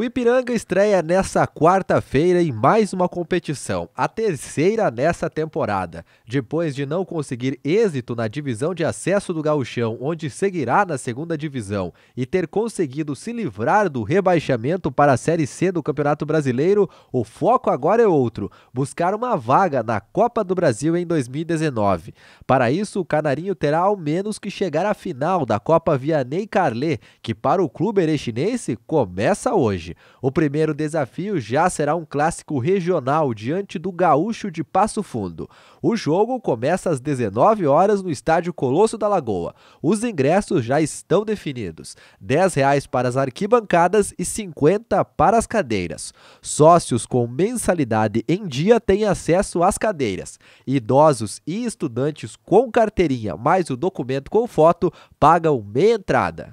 O Ipiranga estreia nesta quarta-feira em mais uma competição, a terceira nessa temporada. Depois de não conseguir êxito na divisão de acesso do Gauchão, onde seguirá na segunda divisão, e ter conseguido se livrar do rebaixamento para a Série C do Campeonato Brasileiro, o foco agora é outro: buscar uma vaga na Copa do Brasil em 2019. Para isso, o Canarinho terá ao menos que chegar à final da Copa Vianney Carlet, que para o clube erechinense começa hoje hoje. O primeiro desafio já será um clássico regional diante do Gaúcho de Passo Fundo. O jogo começa às 19 horas no estádio Colosso da Lagoa. Os ingressos já estão definidos: R$ para as arquibancadas e 50 para as cadeiras. Sócios com mensalidade em dia têm acesso às cadeiras. Idosos e estudantes com carteirinha mais o documento com foto pagam meia entrada.